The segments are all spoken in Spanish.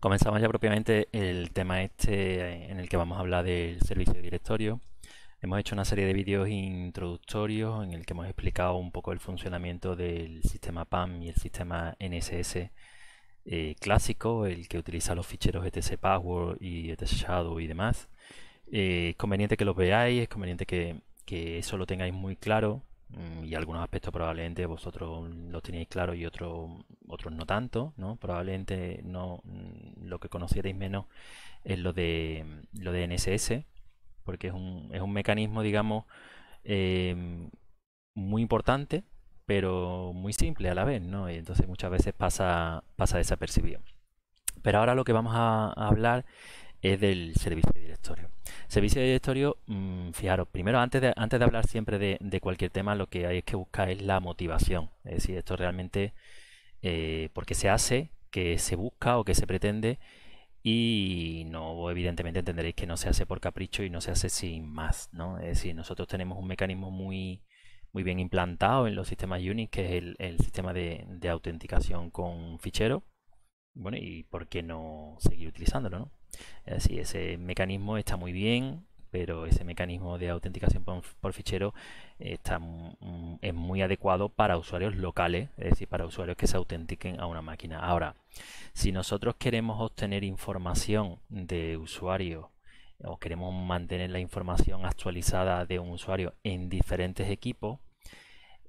Comenzamos ya propiamente el tema este eh, en el que vamos a hablar del servicio de directorio. Hemos hecho una serie de vídeos introductorios en el que hemos explicado un poco el funcionamiento del sistema PAM y el sistema NSS eh, clásico, el que utiliza los ficheros etc Power y etc shadow y demás. Eh, es conveniente que los veáis, es conveniente que, que eso lo tengáis muy claro Mm, y algunos aspectos probablemente vosotros los tenéis claros y otros otros no tanto, Probablemente no mm, lo que conocierais menos es lo de mm, lo de NSS, porque es un, mecanismo, digamos, em, muy importante, pero muy simple a la vez, ¿no? Y entonces muchas veces pasa, pasa desapercibido. Pero ahora lo que vamos a hablar es del servicio Servicio de directorio, mm, fijaros, primero antes de, antes de hablar siempre de, cualquier tema, lo que hay que buscar es la motivación. Es decir, esto realmente, eh, porque se hace, que se busca o que se pretende, y no, evidentemente entenderéis que no se hace por capricho y no se hace sin más, ¿no? Es decir, nosotros tenemos un mecanismo muy, muy bien implantado en los sistemas Unix, que es el, sistema de, de, autenticación con fichero. Bueno, y por qué no seguir utilizándolo, ¿no? Es decir, ese mecanismo está muy bien, pero ese mecanismo de autenticación por, fichero mm, es muy adecuado para usuarios locales, es decir, para usuarios que se autentiquen a una máquina. Ahora, si nosotros queremos obtener información de usuario o queremos mantener la información actualizada de un usuario en diferentes equipos,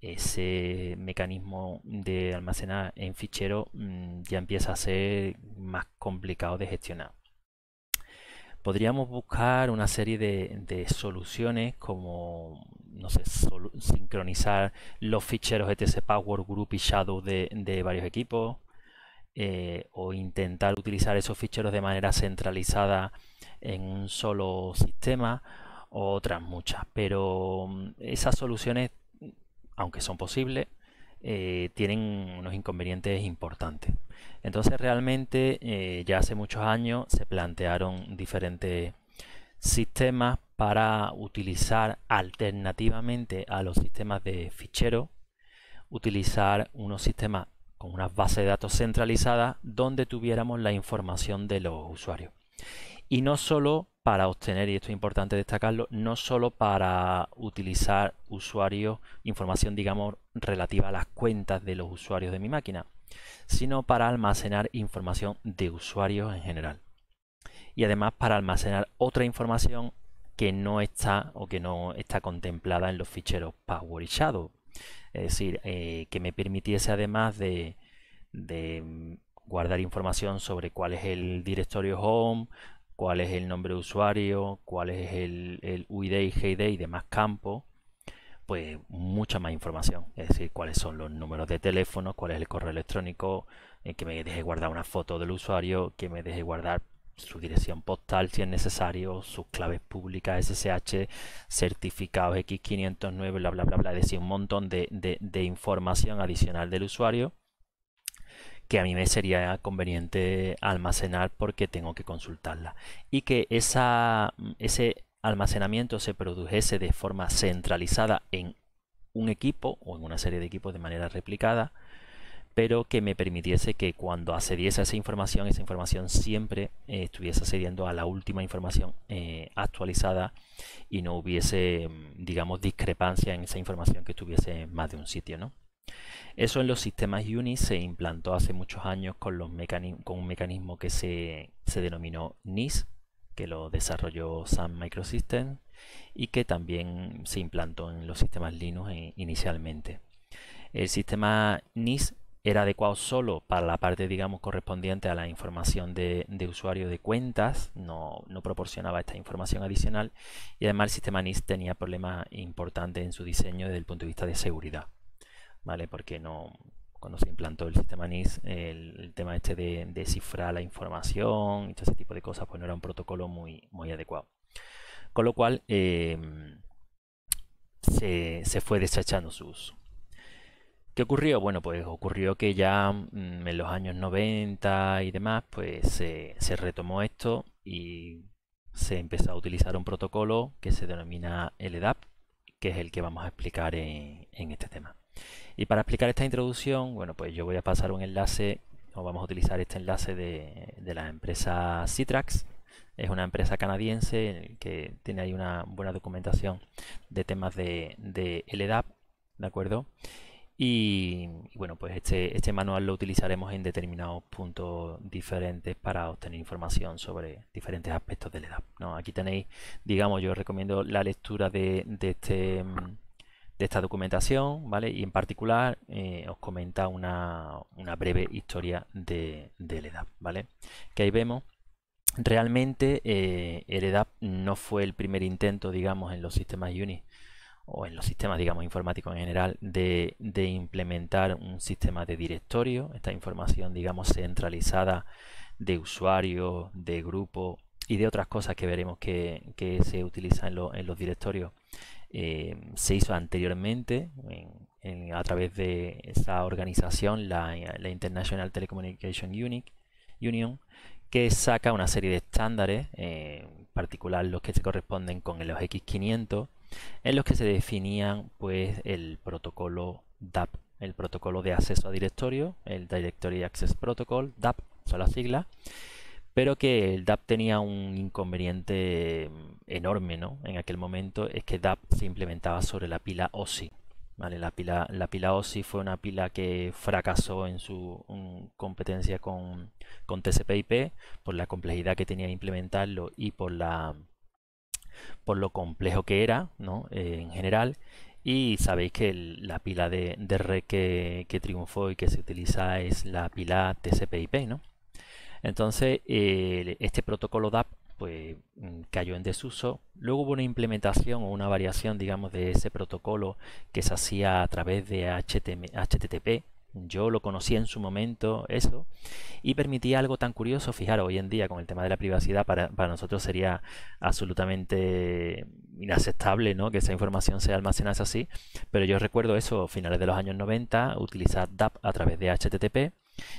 ese mecanismo de almacenar en fichero mm, ya empieza a ser más complicado de gestionar. Podríamos buscar una serie de, soluciones como no sé, sincronizar los ficheros etc Power Group y Shadow de, varios equipos eh, o intentar utilizar esos ficheros de manera centralizada en un solo sistema o otras muchas, pero mm, esas soluciones aunque son posibles, eh, tienen unos inconvenientes importantes. Entonces realmente eh, ya hace muchos años se plantearon diferentes sistemas para utilizar alternativamente a los sistemas de fichero, utilizar unos sistemas con unas bases de datos centralizadas donde tuviéramos la información de los usuarios. Y no solo para obtener, y esto es importante destacarlo, no solo para utilizar usuarios, información digamos relativa a las cuentas de los usuarios de mi máquina, sino para almacenar información de usuarios en general. Y además para almacenar otra información que no está o que no está contemplada en los ficheros Power y Shadow. Es decir, eh, que me permitiese además de guardar información sobre cuál es el directorio home, cuál es el nombre de usuario, cuál es el, UID y GID y demás campos, pues mucha más información. Es decir, cuáles son los números de teléfono, cuál es el correo electrónico, eh, que me deje guardar una foto del usuario, que me deje guardar su dirección postal si es necesario, sus claves públicas SSH, certificados X509, bla, bla, bla, bla. Es decir, un montón de información adicional del usuario que a mí me sería conveniente almacenar porque tengo que consultarla. Y que ese almacenamiento se produjese de forma centralizada en un equipo o en una serie de equipos de manera replicada, pero que me permitiese que cuando accediese a esa información, esa información siempre eh, estuviese accediendo a la última información eh, actualizada y no hubiese, mm, digamos, discrepancia en esa información que estuviese en más de un sitio, ¿no? Eso en los sistemas Unix se implantó hace muchos años con, un mecanismo que se, denominó NIS, que lo desarrolló Sun Microsystems y que también se implantó en los sistemas Linux e inicialmente. El sistema NIS era adecuado solo para la parte, correspondiente a la información de, usuario de cuentas, no, proporcionaba esta información adicional y además el sistema NIS tenía problemas importantes en su diseño desde el punto de vista de seguridad. ¿vale? Porque no, cuando se implantó el sistema NIS, el, tema este de, descifrar cifrar la información y todo ese tipo de cosas, pues no era un protocolo muy, muy adecuado. Con lo cual, em, se, se, fue desechando su uso. ¿Qué ocurrió? Bueno, pues ocurrió que ya mm, en los años 90 y demás, pues se retomó esto y se empezó a utilizar un protocolo que se denomina LDAP, e que es el que vamos a explicar en este tema. Y para explicar esta introducción, bueno, pues yo voy a pasar un enlace, o vamos a utilizar este enlace de, la empresa Citrax. Es una empresa canadiense que tiene ahí una buena documentación de temas de, de LDAP, ¿de acuerdo? Y, bueno, pues este, este manual lo utilizaremos en determinados puntos diferentes para obtener información sobre diferentes aspectos del LDAP. ¿no? Aquí tenéis, digamos, yo recomiendo la lectura de, de este mm, de esta documentación, ¿vale? Y en particular eh, os comenta una, una breve historia de, de EDAP, ¿vale? Que ahí vemos realmente eh, el no fue el primer intento, digamos, en los sistemas Unix o en los sistemas, digamos, informáticos en general, de, implementar un sistema de directorio, esta información, digamos, centralizada de usuario, de grupo y de otras cosas que veremos que, se utilizan en los directorios eh, se hizo anteriormente a través de esa organización, la, International Telecommunication Union, que saca una serie de estándares, eh, en particular los que se corresponden con los X500, en los que se definían pues, el protocolo DAP, el protocolo de acceso a directorio, el Directory Access Protocol, DAP son las siglas, pero que el DAP tenía un inconveniente mm, enorme ¿no? en aquel momento, es que DAP se implementaba sobre la pila OSI. ¿vale? La, pila, la pila OSI fue una pila que fracasó en su mm, competencia con, con TCP/IP por la complejidad que tenía de implementarlo y por, la, por lo complejo que era ¿no? Eh, en general. Y sabéis que la pila de, red que, triunfó y que se utiliza es la pila TCP/IP, ¿no? Entonces, este protocolo DAP pues, mm, cayó en desuso. Luego hubo una implementación o una variación, digamos, de ese protocolo que se hacía a través de HTTP. Yo lo conocí en su momento, eso, y permitía algo tan curioso. Fijaros, hoy en día con el tema de la privacidad, para, nosotros sería absolutamente inaceptable que esa información se almacenase así. Pero yo recuerdo eso, a finales de los años 90, utilizar DAP a través de HTTP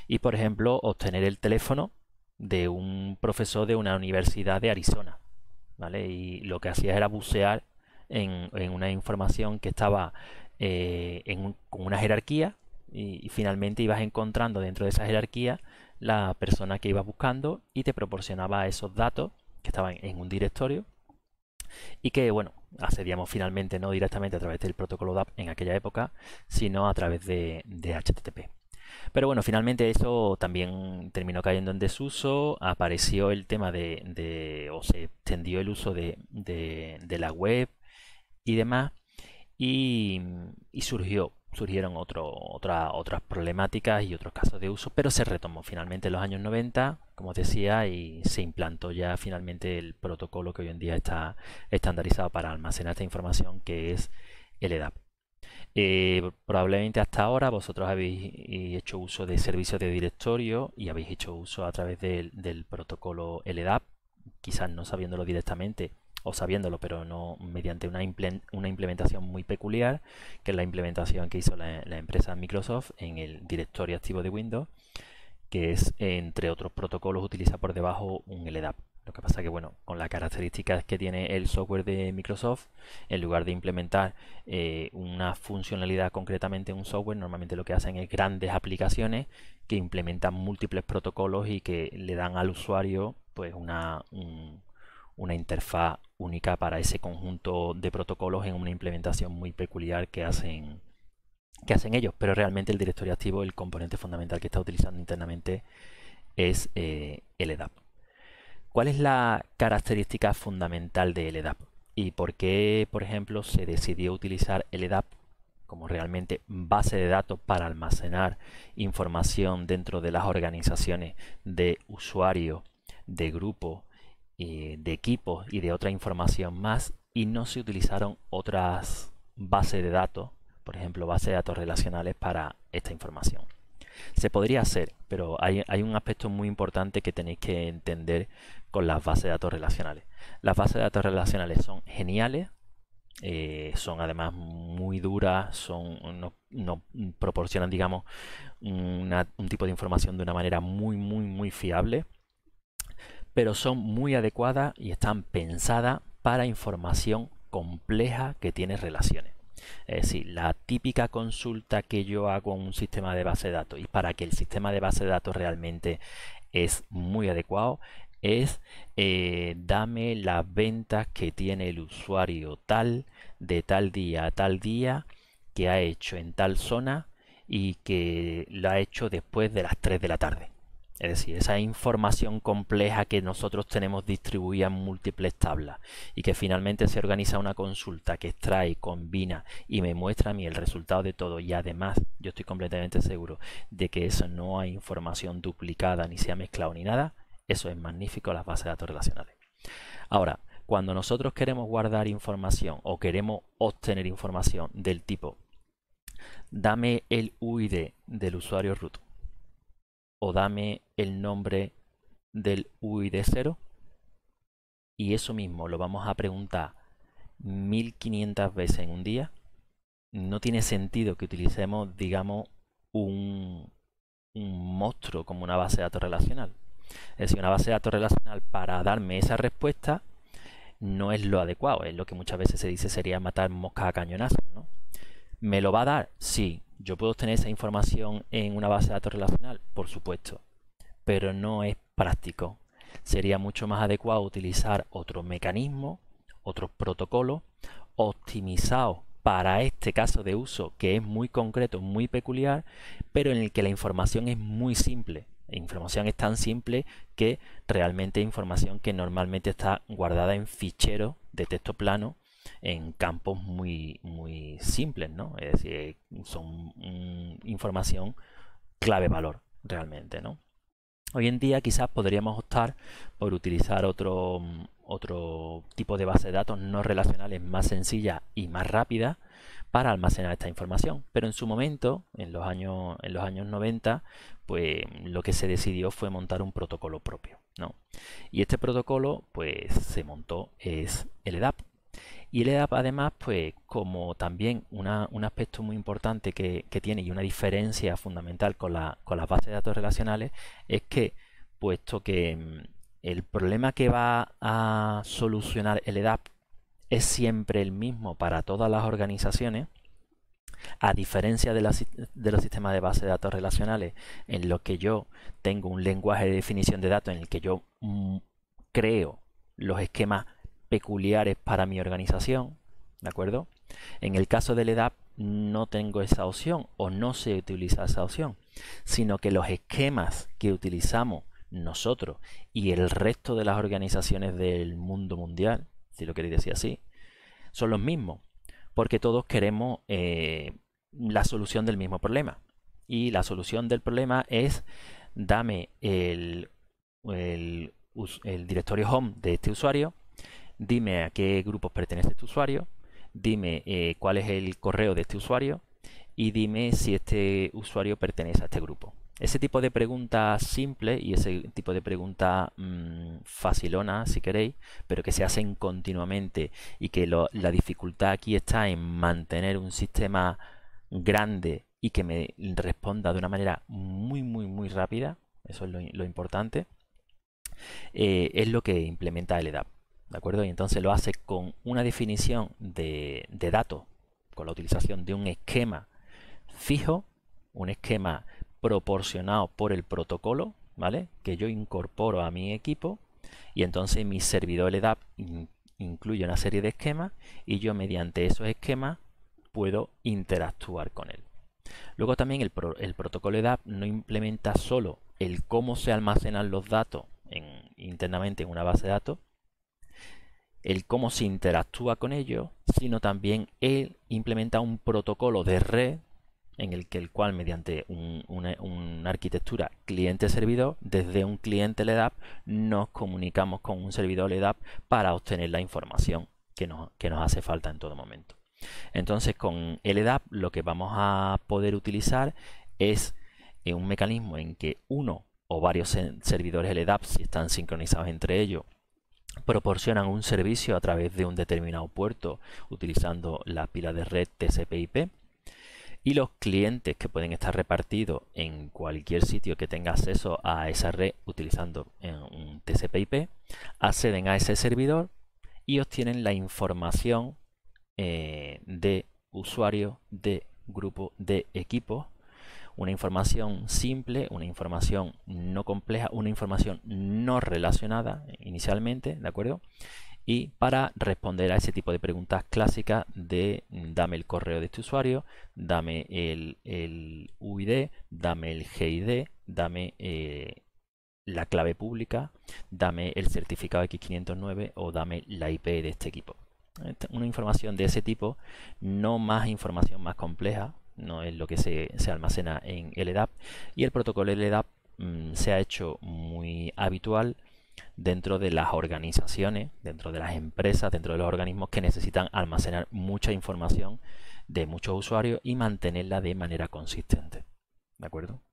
y, por ejemplo, obtener el teléfono de un profesor de una universidad de Arizona. Y lo que hacía era bucear en, una información que estaba eh, en con una jerarquía y, finalmente ibas encontrando dentro de esa jerarquía la persona que ibas buscando y te proporcionaba esos datos que estaban en un directorio y que, bueno, accedíamos finalmente no directamente a través del protocolo DAP en aquella época, sino a través de HTTP. Pero bueno, finalmente eso también terminó cayendo en desuso. Apareció el tema de, o se extendió el uso de, de, la web y demás. Y, surgió, surgieron otro, otras problemáticas y otros casos de uso, pero se retomó finalmente en los años 90, como decía, y se implantó ya finalmente el protocolo que hoy en día está estandarizado para almacenar esta información, que es el EDAP. Eh, probablemente hasta ahora vosotros habéis eh, hecho uso de servicios de directorio y habéis hecho uso a través del protocolo LDAP, quizás no sabiéndolo directamente o sabiéndolo, pero no mediante una, implementación muy peculiar, que es la implementación que hizo la, la empresa Microsoft en el directorio activo de Windows, que es, entre otros protocolos, utiliza por debajo un LDAP. Lo que pasa que, bueno, con las características que tiene el software de Microsoft, en lugar de implementar eh, una funcionalidad concretamente en un software, normalmente lo que hacen es grandes aplicaciones que implementan múltiples protocolos y que le dan al usuario pues una, una interfaz única para ese conjunto de protocolos en una implementación muy peculiar que hacen, que hacen ellos. Pero realmente el directorio activo, el componente fundamental que está utilizando internamente es eh, el EDAP. ¿Cuál es la característica fundamental de LDAP? ¿Y por qué, por ejemplo, se decidió utilizar LDAP como realmente base de datos para almacenar información dentro de las organizaciones de usuario, de grupo, eh, de equipos y de otra información más y no se utilizaron otras bases de datos, por ejemplo, bases de datos relacionales para esta información. Se podría hacer, pero hay, un aspecto muy importante que tenéis que entender con las bases de datos relacionales. Las bases de datos relacionales son geniales, eh, son además muy duras, nos, no proporcionan, digamos, un tipo de información de una manera muy, muy, muy fiable, pero son muy adecuadas y están pensadas para información compleja que tiene relaciones. Es decir, la típica consulta que yo hago en un sistema de base de datos y para que el sistema de base de datos realmente es muy adecuado es eh, dame las ventas que tiene el usuario tal de tal día a tal día que ha hecho en tal zona y que lo ha hecho después de las 3 de la tarde. Es decir, esa información compleja que nosotros tenemos distribuida en múltiples tablas y que finalmente se organiza una consulta que extrae, combina y me muestra a mí el resultado de todo y además yo estoy completamente seguro de que eso no hay información duplicada ni se ha mezclado ni nada, eso es magnífico las bases de datos relacionales. Ahora, cuando nosotros queremos guardar información o queremos obtener información del tipo dame el UID del usuario root o dame el nombre del UID 0 y eso mismo lo vamos a preguntar 1500 veces en un día, no tiene sentido que utilicemos, digamos, un, un monstruo como una base de datos relacional. Es decir, una base de datos relacional para darme esa respuesta no es lo adecuado, es lo que muchas veces se dice sería matar moscas a cañonazos, ¿no? ¿Me lo va a dar? Sí. Yo puedo obtener esa información en una base de datos relacional, por supuesto, pero no es práctico. Sería mucho más adecuado utilizar otro mecanismo, otros protocolos optimizados para este caso de uso que es muy concreto, muy peculiar, pero en el que la información es muy simple. La información es tan simple que realmente es información que normalmente está guardada en ficheros de texto plano en campos muy, muy simples, ¿no? Es decir, son mm, información clave-valor realmente, ¿no? Hoy en día quizás podríamos optar por utilizar otro, mm, otro tipo de base de datos no relacionales más sencilla y más rápida para almacenar esta información. Pero en su momento, en los años, en los años 90, pues lo que se decidió fue montar un protocolo propio. ¿no? Y este protocolo pues se montó es el EDAP, y el EDAP además, pues como también un aspecto muy importante que, tiene y una diferencia fundamental con, las bases de datos relacionales, es que puesto que mm, el problema que va a solucionar el EDAP es siempre el mismo para todas las organizaciones, a diferencia de, los sistemas de bases de datos relacionales, en los que yo tengo un lenguaje de definición de datos en el que yo mm, creo los esquemas peculiares para mi organización, ¿de acuerdo? En el caso del EDAP no tengo esa opción o no se utiliza esa opción, sino que los esquemas que utilizamos nosotros y el resto de las organizaciones del mundo mundial, si lo queréis decir así, son los mismos, porque todos queremos eh, la solución del mismo problema. Y la solución del problema es dame el directorio home de este usuario dime a qué grupos pertenece este usuario, dime eh, cuál es el correo de este usuario y dime si este usuario pertenece a este grupo. Ese tipo de preguntas simples y ese tipo de preguntas mm, facilona, si queréis, pero que se hacen continuamente y que la dificultad aquí está en mantener un sistema grande y que me responda de una manera muy, muy, muy rápida, eso es lo, importante, eh, es lo que implementa el e ¿De acuerdo? Y entonces lo hace con una definición de, datos, con la utilización de un esquema fijo, un esquema proporcionado por el protocolo, ¿vale? Que yo incorporo a mi equipo y entonces mi servidor LDAP incluye una serie de esquemas y yo mediante esos esquemas puedo interactuar con él. Luego también el, protocolo EDAP no implementa solo el cómo se almacenan los datos en, internamente en una base de datos, el cómo se interactúa con ellos, sino también él implementa un protocolo de red en el que el cual mediante una, arquitectura cliente-servidor, desde un cliente LEDAP nos comunicamos con un servidor LEDAP para obtener la información que nos, que nos hace falta en todo momento. Entonces con LEDAP lo que vamos a poder utilizar es eh, un mecanismo en que uno o varios servidores LEDAP, si están sincronizados entre ellos, proporcionan un servicio a través de un determinado puerto utilizando la pila de red TCP/IP y los clientes que pueden estar repartidos en cualquier sitio que tenga acceso a esa red utilizando eh, un TCP/IP acceden a ese servidor y obtienen la información eh, de usuario, de grupo, de equipo una información simple, una información no compleja, una información no relacionada inicialmente, ¿de acuerdo? Y para responder a ese tipo de preguntas clásicas de mm, dame el correo de este usuario, dame el, UID, dame el GID, dame eh, la clave pública, dame el certificado X509 o dame la IP de este equipo. Una información de ese tipo, no más información más compleja, no es lo que se, almacena en LDAP. E y el protocolo LDAP e mm, se ha hecho muy habitual dentro de las organizaciones, dentro de las empresas, dentro de los organismos que necesitan almacenar mucha información de muchos usuarios y mantenerla de manera consistente. ¿De acuerdo?